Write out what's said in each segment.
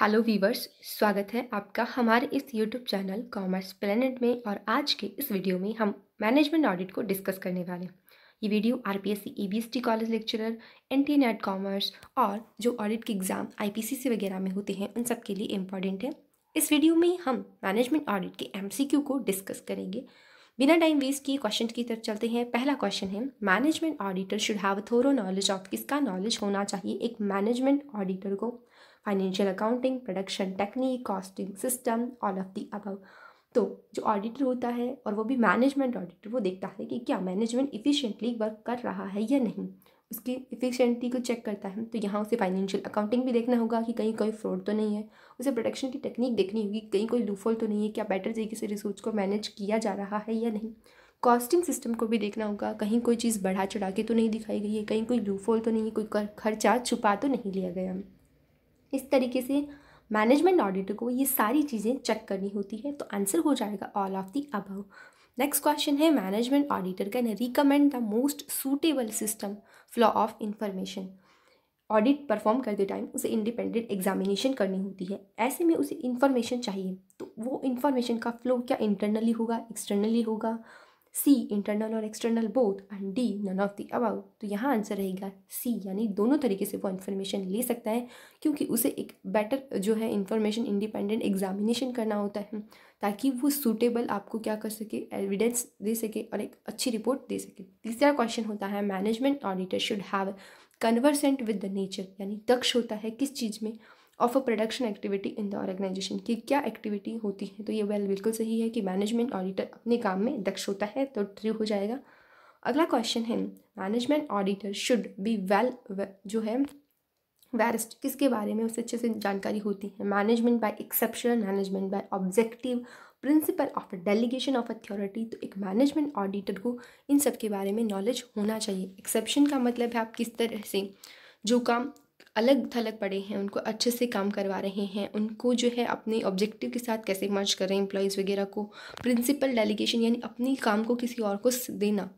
Hello viewers स्वागत है आपका हमारे इस यूट्यूब चैनल कॉमर्स प्लेनेट में और आज के इस वीडियो में हम मैनेजमेंट ऑडिट को डिस्कस करने वाले हैं ये video RPSC ABST college lecturer एनटी नेट कॉमर्स और जो ऑडिट के एग्ज़ाम आईपीसीसी वगैरह में होते हैं उन सब के लिए इम्पॉर्टेंट है इस वीडियो में हम मैनेजमेंट ऑडिट के एम को डिस्कस करेंगे बिना टाइम वेस्ट किए क्वेश्चन की तरफ चलते हैं पहला क्वेश्चन है management auditor should have thorough knowledge of किसका नॉलेज होना चाहिए एक मैनेजमेंट ऑडिटर को financial accounting production technique costing system all of the above तो जो ऑडिटर होता है और वो भी मैनेजमेंट ऑडिटर वो देखता है कि क्या मैनेजमेंट इफ़िशेंटली वर्क कर रहा है या नहीं उसकी इफ़िशेंटी को चेक करता है तो यहाँ उसे फाइनेंशियल अकाउंटिंग भी देखना होगा कि कहीं कोई फ्रॉड तो नहीं है उसे प्रोडक्शन की टेक्निक देखनी होगी कहीं कोई लूफोल तो नहीं है क्या बेटर तरीके से रिसोर्स को मैनेज किया जा रहा है या नहीं कॉस्टिंग सिस्टम को भी देखना होगा कहीं कोई चीज़ बढ़ा चढ़ा के तो नहीं दिखाई गई है कहीं कोई लूफोल तो नहीं है कोई खर्चा छुपा तो नहीं लिया गया इस तरीके से मैनेजमेंट ऑडिटर को ये सारी चीज़ें चेक करनी होती है तो आंसर हो जाएगा all of the above next question है management auditor can recommend the most suitable system flow of information audit perform करते टाइम उसे इंडिपेंडेंट एग्जामिनेशन करनी होती है ऐसे में उसे इन्फॉर्मेशन चाहिए तो वो इन्फॉर्मेशन का फ्लो क्या इंटरनली होगा एक्सटर्नली होगा सी इंटरनल और external both and D none of the above तो यहाँ आंसर रहेगा सी यानी दोनों तरीके से वो इन्फॉर्मेशन ले सकता है क्योंकि उसे एक बेटर जो है इन्फॉर्मेशन इंडिपेंडेंट एग्जामिनेशन करना होता है ताकि वो सूटेबल आपको क्या कर सके एविडेंस दे सके और एक अच्छी रिपोर्ट दे सके तीसरा क्वेश्चन होता है management auditor should have conversant with the nature यानी दक्ष होता है किस चीज़ में of a production activity in the organization की क्या एक्टिविटी होती है तो ये वेल बिल्कुल सही है कि मैनेजमेंट ऑडिटर अपने काम में दक्ष होता है तो ट्रू हो जाएगा अगला क्वेश्चन है management auditor should be well जो है वेरस्ट किसके बारे में उसे अच्छे से जानकारी होती है management by exceptional management by objective principle of delegation of authority तो एक मैनेजमेंट ऑडिटर को इन सब के बारे में नॉलेज होना चाहिए एक्सेप्शन का मतलब है आप किस तरह से जो काम अलग थलग पड़े हैं उनको अच्छे से काम करवा रहे हैं उनको जो है अपने ऑब्जेक्टिव के साथ कैसे मर्ज कर रहे हैं एम्प्लॉयज़ वगैरह को प्रिंसिपल डेलीगेशन यानी अपने काम को किसी और को देना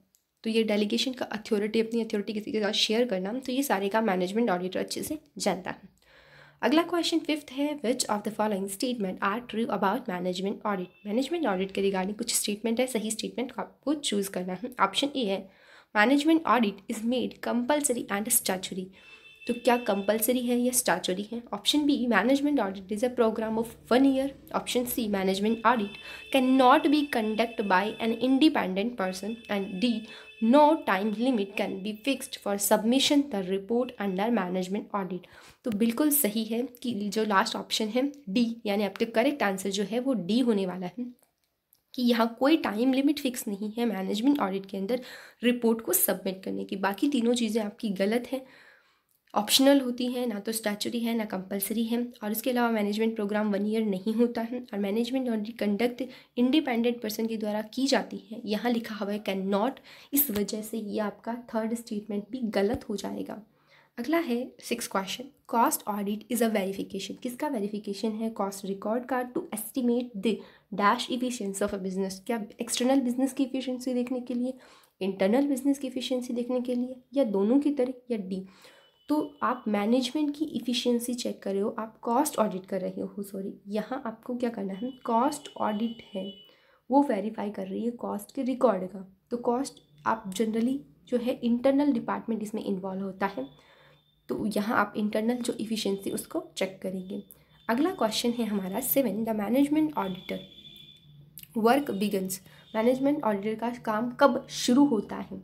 तो ये डेलीगेशन का अथॉरिटी अपनी अथॉरिटी किसी के साथ शेयर करना तो ये सारे का मैनेजमेंट ऑडिटर अच्छे से जानता है अगला क्वेश्चन फिफ्थ है which of the following statement are true about management audit management audit के रिगार्डिंग कुछ स्टेटमेंट है सही स्टेटमेंट को आपको चूज़ करना है ऑप्शन ए है management audit is made compulsory and statutory तो क्या कंपलसरी है या स्टाचरी है option B management audit is a programme of one year option C management audit cannot be conduct by an independent person and D no time limit can be fixed for submission the report under management audit तो बिल्कुल सही है कि जो last option है D यानी आपके correct answer जो है वो डी होने वाला है कि यहाँ कोई टाइम लिमिट फिक्स नहीं है मैनेजमेंट ऑडिट के अंदर रिपोर्ट को सबमिट करने की बाकी तीनों चीज़ें आपकी गलत हैं ऑप्शनल होती हैं ना तो स्टैचुरी है ना कंपलसरी है और इसके अलावा मैनेजमेंट प्रोग्राम वन ईयर नहीं होता है और management already conduct independent person के द्वारा की जाती है यहाँ लिखा हुआ है कैन नॉट इस वजह से ये आपका थर्ड स्टेटमेंट भी गलत हो जाएगा अगला है six question cost audit is a verification किसका वेरीफिकेशन है कॉस्ट रिकॉर्ड का to estimate the dash efficiency of a business क्या एक्सटर्नल बिजनेस की इफिशियंसी देखने के लिए इंटरनल बिजनेस की इफिशियंसी देखने के लिए या दोनों की तरह या डी तो आप मैनेजमेंट की इफ़िशियंसी चेक कर रहे हो आप कॉस्ट ऑडिट कर रहे हो सॉरी यहाँ आपको क्या करना है कॉस्ट ऑडिट है वो वेरीफाई कर रही है कॉस्ट के रिकॉर्ड का तो कॉस्ट आप जनरली जो है इंटरनल डिपार्टमेंट इसमें इन्वॉल्व होता है तो यहाँ आप इंटरनल जो इफ़िशेंसी उसको चेक करेंगे अगला क्वेश्चन है हमारा seven the management auditor work begins management auditor का काम कब शुरू होता है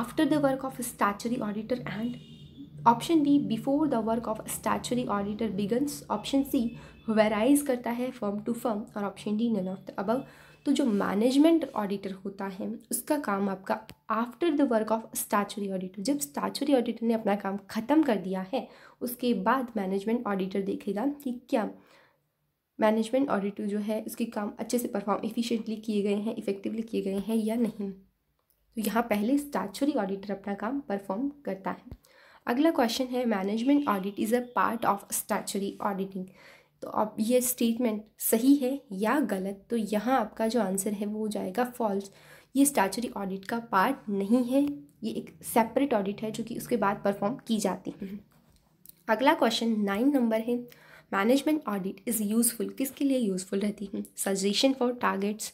after the work of statutory auditor and option B before the work of statutory auditor begins option C varies करता है फर्म टू फर्म और option D none of the above तो जो मैनेजमेंट ऑडिटर होता है उसका काम आपका after the work of statutory auditor जब स्टैचुरी ऑडिटर ने अपना काम ख़त्म कर दिया है उसके बाद मैनेजमेंट ऑडिटर देखेगा कि क्या मैनेजमेंट ऑडिटर जो है उसके काम अच्छे से परफॉर्म इफ़िशेंटली किए गए हैं इफ़ेक्टिवली किए गए हैं या नहीं तो यहाँ पहले स्टैचुरी ऑडिटर अपना काम परफॉर्म करता है अगला क्वेश्चन है management audit is a part of statutory auditing तो अब ये स्टेटमेंट सही है या गलत तो यहाँ आपका जो आंसर है वो हो जाएगा फॉल्स ये स्टैचुरी ऑडिट का पार्ट नहीं है ये एक सेपरेट ऑडिट है जो कि उसके बाद परफॉर्म की जाती है हम्म। अगला क्वेश्चन नाइन नंबर है मैनेजमेंट ऑडिट इज़ यूज़फुल किसके लिए यूज़फुल रहती है सजेशन फॉर टारगेट्स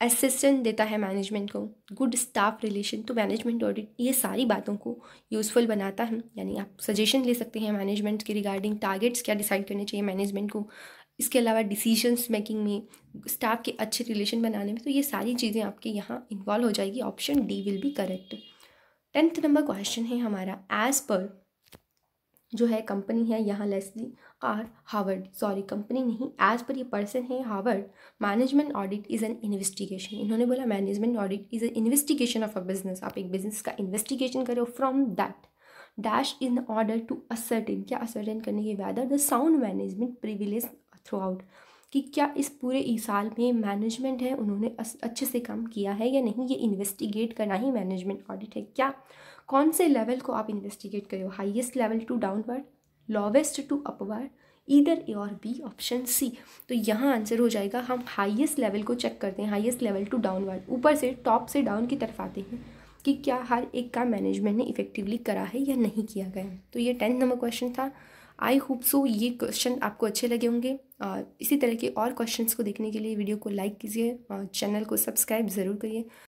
असिस्टेंट देता है मैनेजमेंट को गुड स्टाफ रिलेशन तो मैनेजमेंट ऑडिट ये सारी बातों को यूज़फुल बनाता है यानी आप सजेशन ले सकते हैं मैनेजमेंट के रिगार्डिंग टारगेट्स क्या डिसाइड करने चाहिए मैनेजमेंट को इसके अलावा डिसीजंस मेकिंग में स्टाफ के अच्छे रिलेशन बनाने में तो ये सारी चीज़ें आपके यहाँ इन्वॉल्व हो जाएगी option D will be correct tenth number question है हमारा एज़ पर जो है कंपनी है यहाँ Leslie R Harvard sorry company नहीं एज पर ये पर्सन है Harvard management audit is an investigation इन्होंने बोला management audit is an investigation of a business आप एक बिजनेस का इन्वेस्टिगेशन करो from that dash in order to ascertain क्या असर्टेन करने के whether the sound management privilege through throughout कि क्या इस पूरे साल में मैनेजमेंट है उन्होंने अच्छे से काम किया है या नहीं ये इन्वेस्टिगेट करना ही मैनेजमेंट ऑडिट है क्या कौन से लेवल को आप इन्वेस्टिगेट करे हो highest level to downward lowest to upward इधर ए और बी ऑप्शन सी तो यहाँ आंसर हो जाएगा हम हाईएस्ट लेवल को चेक करते हैं हाईएस्ट लेवल टू डाउनवर्ड ऊपर से टॉप से डाउन की तरफ आते हैं कि क्या हर एक का मैनेजमेंट ने इफेक्टिवली करा है या नहीं किया गया तो ये टेंथ नंबर क्वेश्चन था आई होप सो ये क्वेश्चन आपको अच्छे लगे होंगे इसी तरह के और क्वेश्चंस को देखने के लिए वीडियो को लाइक कीजिए चैनल को सब्सक्राइब ज़रूर करिए